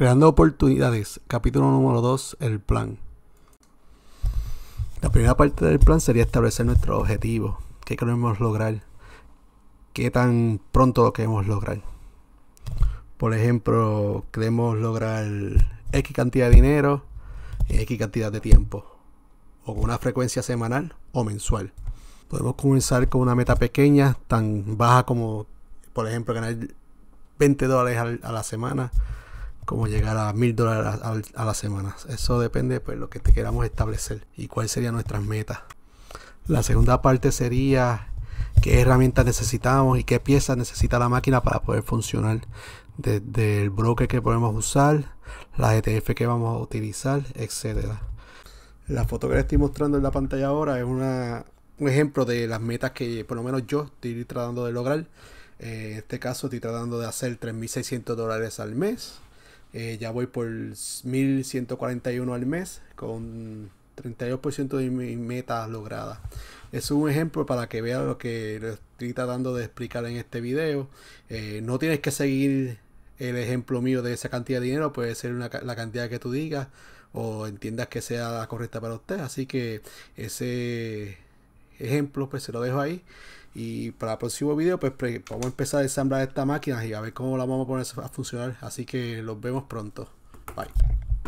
Creando oportunidades, capítulo número 2, el plan. La primera parte del plan sería establecer nuestro objetivo qué queremos lograr, qué tan pronto lo queremos lograr. Por ejemplo, queremos lograr X cantidad de dinero en X cantidad de tiempo, o con una frecuencia semanal o mensual. Podemos comenzar con una meta pequeña, tan baja como, por ejemplo, ganar 20 dólares a la semana como llegar a mil dólares a, la semana. Eso depende pues, de lo que te queramos establecer y cuáles serían nuestras metas. La segunda parte sería qué herramientas necesitamos y qué piezas necesita la máquina para poder funcionar. Desde el broker que podemos usar, las ETF que vamos a utilizar, etc. La foto que les estoy mostrando en la pantalla ahora es una, un ejemplo de las metas que por lo menos yo estoy tratando de lograr. Eh, en este caso estoy tratando de hacer 3.600 dólares al mes eh, ya voy por 1141 al mes con 32% de mis metas logradas. Es un ejemplo para que vean lo que estoy tratando de explicar en este video. Eh, no tienes que seguir el ejemplo mío de esa cantidad de dinero, puede ser la cantidad que tú digas o entiendas que sea la correcta para usted. Así que ese ejemplo pues se lo dejo ahí. Y para el próximo video, pues vamos a empezar a ensamblar esta máquina y a ver cómo la vamos a poner a funcionar. Así que los vemos pronto. Bye.